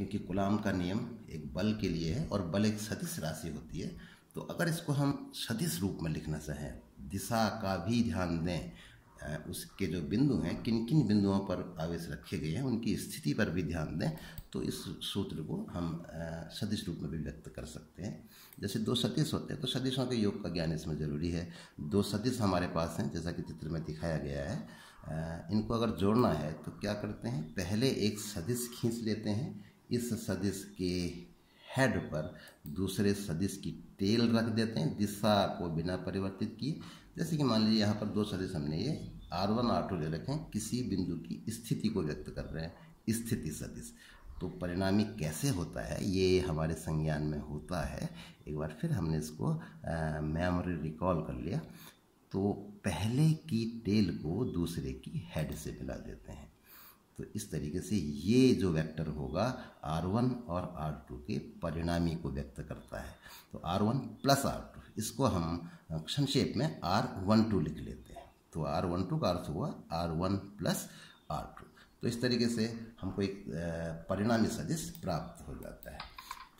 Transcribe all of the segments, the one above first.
क्योंकि गुलाम का नियम एक बल के लिए है और बल एक सदिश राशि होती है तो अगर इसको हम सदिश रूप में लिखना चाहें दिशा का भी ध्यान दें उसके जो बिंदु हैं किन किन बिंदुओं पर आवेश रखे गए हैं उनकी स्थिति पर भी ध्यान दें तो इस सूत्र को हम सदिश रूप में भी व्यक्त कर सकते हैं जैसे दो सदिश होते हैं तो सदिशों के योग का ज्ञान इसमें ज़रूरी है दो सदिश हमारे पास हैं जैसा कि चित्र में दिखाया गया है इनको अगर जोड़ना है तो क्या करते हैं पहले एक सदिश खींच लेते हैं इस सदिश के हेड पर दूसरे सदिश की टेल रख देते हैं दिशा को बिना परिवर्तित किए जैसे कि मान लीजिए यहाँ पर दो सदिश हमने ये आर वन आर टू ले रखे हैं किसी बिंदु की स्थिति को व्यक्त कर रहे हैं स्थिति सदिश तो परिणामी कैसे होता है ये हमारे संज्ञान में होता है एक बार फिर हमने इसको मेमोरी रिकॉल कर लिया तो पहले की टेल को दूसरे की हेड से मिला देते हैं तो इस तरीके से ये जो वेक्टर होगा R1 और R2 के परिणामी को व्यक्त करता है तो R1 प्लस टू इसको हम संक्षेप में R12 लिख लेते हैं तो R12 का अर्थ हुआ R1 प्लस टू तो इस तरीके से हमको एक परिणामी सदिश प्राप्त हो जाता है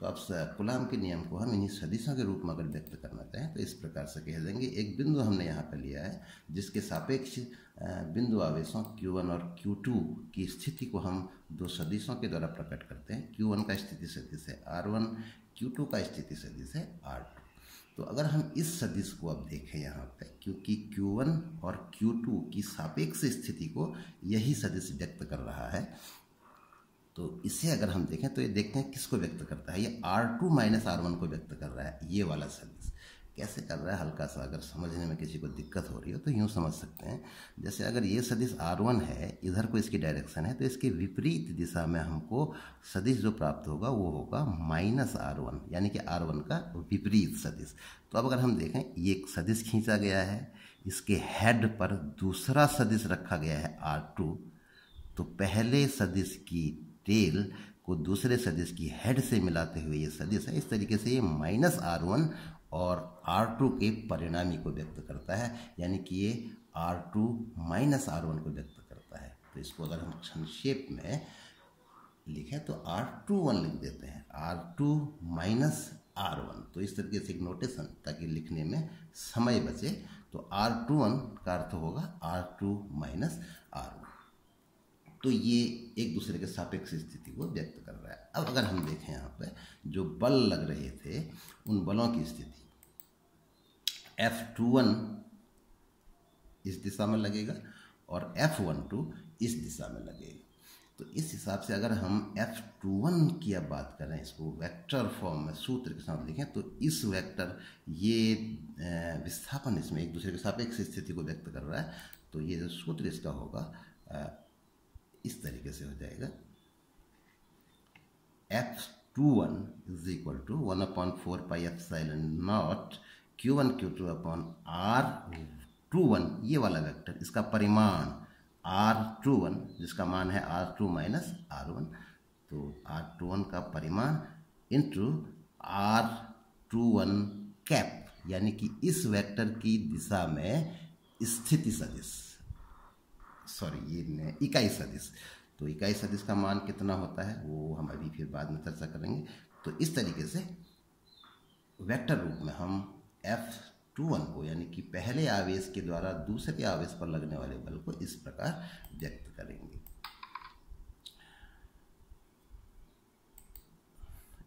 तो आप कुलाम के नियम को हम इन्हीं सदिशों के रूप में अगर व्यक्त करना चाहें तो इस प्रकार से कह देंगे एक बिंदु हमने यहाँ पर लिया है जिसके सापेक्ष बिंदु आवेशों Q1 और Q2 की स्थिति को हम दो सदिशों के द्वारा प्रकट करते हैं Q1 का स्थिति सदिश है R1 Q2 का स्थिति सदिश है R2 तो अगर हम इस सदिश को अब देखें यहाँ पर क्योंकि Q1 और Q2 की सापेक्ष स्थिति को यही सदिश व्यक्त कर रहा है तो इसे अगर हम देखें तो ये देखते हैं किसको व्यक्त करता है ये R two minus R one को व्यक्त कर रहा है ये वाला सर्विस कैसे कर रहा है हल्का सा अगर समझने में किसी को दिक्कत हो रही हो तो यूँ समझ सकते हैं जैसे अगर ये सदिश आर वन है इधर को इसकी डायरेक्शन है तो इसके विपरीत दिशा में हमको सदिश जो प्राप्त होगा वो होगा माइनस आर वन यानी कि आर वन का विपरीत सदिश तो अब अगर हम देखें ये एक सदिश खींचा गया है इसके हेड पर दूसरा सदिश रखा गया है आर टू तो पहले सदिश की टेल को दूसरे सदिश की हेड से मिलाते हुए ये सदिश है इस तरीके से ये माइनस आर वन और आर टू के परिणामी को व्यक्त करता है यानी कि ये R two minus R one को व्यक्त करता है तो इसको अगर हम संक्षेप में लिखें तो आर टू वन लिख देते हैं R two minus R one तो इस तरीके से एक नोटेशन ताकि लिखने में समय बचे तो आर टू वन का अर्थ होगा R two minus R one तो ये एक दूसरे के सापेक्ष स्थिति को व्यक्त कर रहा है अब अगर हम देखें यहाँ पर जो बल लग रहे थे उन बलों की स्थिति एफ टू वन इस दिशा में लगेगा और एफ वन टू इस दिशा में लगेगा तो इस हिसाब से अगर हम एफ टू वन की अब बात करें इसको वेक्टर फॉर्म में सूत्र के साथ लिखें तो इस वेक्टर ये विस्थापन इसमें एक दूसरे के सापेक्ष स्थिति को व्यक्त कर रहा है तो ये जो सूत्र इसका होगा इस तरीके से हो जाएगा F two one is equal to one upon four pi F and naught Q one Q two upon R two one ये वाला वेक्टर इसका परिमाण आर टू वन जिसका मान है R two minus R one तो आर टू वन का परिमाण into R two one cap यानी कि इस वेक्टर की दिशा में स्थिति सदिश सॉरी ये न, इकाई सदिश तो इकाई सदिश का मान कितना होता है वो हम अभी फिर बाद में चर्चा करेंगे तो इस तरीके से वेक्टर रूप में हम एफ टू वन को यानी कि पहले आवेश के द्वारा दूसरे आवेश पर लगने वाले बल को इस प्रकार व्यक्त करेंगे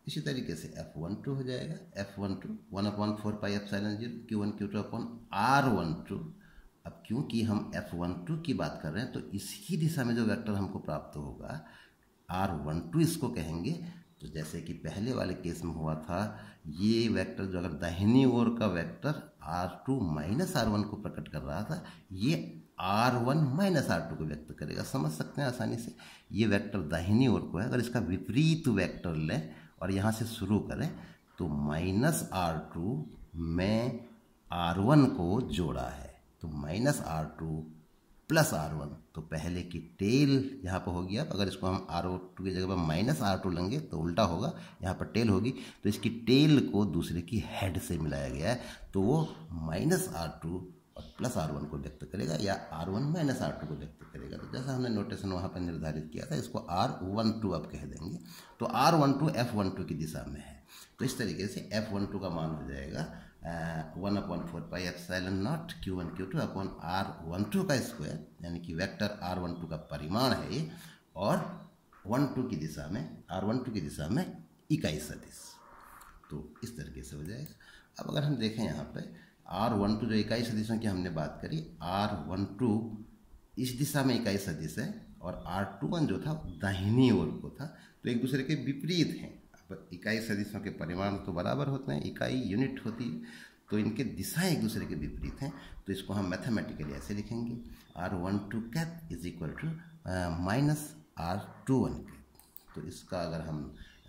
इसी तरीके से एफ वन टू हो जाएगा F one two one upon four pi F sine zero Q one Q two upon R one two अब क्योंकि हम एफ वन टू की बात कर रहे हैं तो इसकी दिशा में जो वेक्टर हमको प्राप्त होगा आर वन टू इसको कहेंगे तो जैसे कि पहले वाले केस में हुआ था ये वेक्टर जो अगर दाहिनी ओर का vector R two minus R one को प्रकट कर रहा था ये R one minus R two को व्यक्त करेगा समझ सकते हैं आसानी से ये वेक्टर दाहिनी ओर को है अगर इसका विपरीत वेक्टर लें और यहाँ से शुरू करें तो माइनस आर टू में आर वन को जोड़ा है तो minus R two plus R one तो पहले की टेल यहाँ पर होगी अब अगर इसको हम आर ओ टू की जगह पर माइनस आर टू लेंगे तो उल्टा होगा यहाँ पर टेल होगी तो इसकी टेल को दूसरे की हेड से मिलाया गया है तो वो माइनस आर टू और प्लस आर वन को व्यक्त करेगा या R one minus R two को व्यक्त करेगा तो जैसा हमने नोटेशन वहाँ पर निर्धारित किया था इसको आर वन टू आप कह देंगे तो R one two F one two की दिशा में है तो इस तरीके से एफ वन टू का मान हो जाएगा one upon four pi N naught Q one Q two upon R one two का स्क्वायर यानी कि वेक्टर आर वन टू का परिमाण है ये और वन टू की दिशा में आर वन टू की दिशा में इकाई सदिश तो इस तरीके से हो जाएगा अब अगर हम देखें यहाँ पे आर वन टू जो इकाई सदिशों की हमने बात करी आर वन टू इस दिशा में इकाई सदिश है और आर टू वन जो था दाहिनी ओर को था तो एक दूसरे के विपरीत हैं इकाई सदिशों के परिमाण तो बराबर होते हैं इकाई यूनिट होती है तो इनके दिशाएं एक दूसरे के विपरीत हैं तो इसको हम मैथमेटिकली ऐसे लिखेंगे R one two cap is equal to minus R two one cap तो इसका अगर हम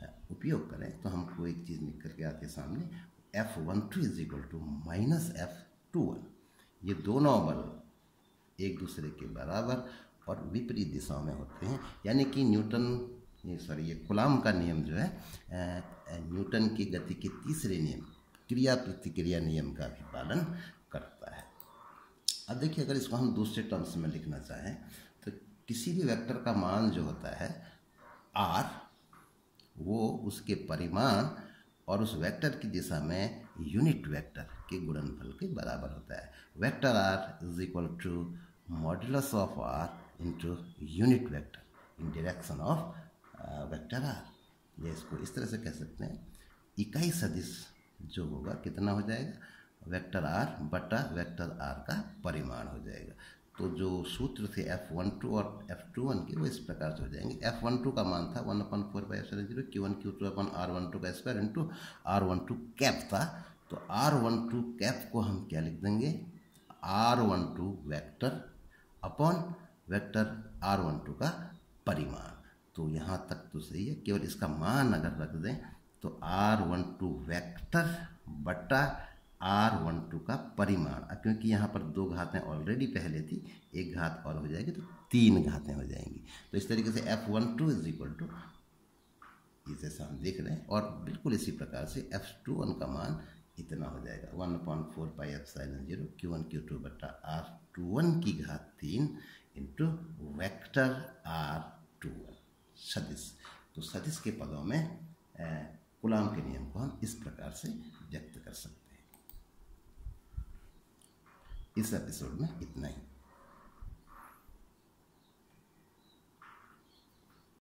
uh, उपयोग करें तो हमको एक चीज़ निकल के आती सामने F one two is equal to minus F two one ये दोनों बल एक दूसरे के बराबर और विपरीत दिशाओं में होते हैं यानी कि न्यूटन ये सॉरी ये गुलाम का नियम जो है न्यूटन की गति के तीसरे नियम क्रिया प्रतिक्रिया नियम का भी पालन करता है अब देखिए अगर इसको हम दूसरे टर्म्स में लिखना चाहें तो किसी भी वेक्टर का मान जो होता है आर वो उसके परिमाण और उस वेक्टर की दिशा में यूनिट वेक्टर के गुणनफल के बराबर होता है vector R is equal to modulus of R into unit vector in direction of vector R या इसको इस तरह से कह सकते हैं इकाई सदिश जो होगा कितना हो जाएगा वेक्टर आर बटा वेक्टर आर का परिमाण हो जाएगा तो जो सूत्र थे एफ वन टू और एफ टू वन के वो इस प्रकार से हो जाएंगे एफ वन टू का मान था one upon four by F zero Q one Q two upon R one two का square into R one two cap था तो आर वन टू कैप को हम क्या लिख देंगे R one two vector upon vector R one two का परिमाण तो यहाँ तक तो सही है केवल इसका मान अगर रख दें तो आर वन टू वैक्टर बटा आर वन टू का परिमाण क्योंकि यहाँ पर दो घातें ऑलरेडी पहले थी एक घात और हो जाएगी तो तीन घातें हो जाएंगी तो इस तरीके से F one two is equal to इसे जैसा हम देख रहे हैं और बिल्कुल इसी प्रकार से एफ टू वन का मान इतना हो जाएगा one point four pi F sine zero Q one Q two बट्टा आर टू वन की घात तीन into vector R two one सदिश तो सदिश के पदों में गुलाम के नियम को हम इस प्रकार से व्यक्त कर सकते हैं इस एपिसोड में इतना ही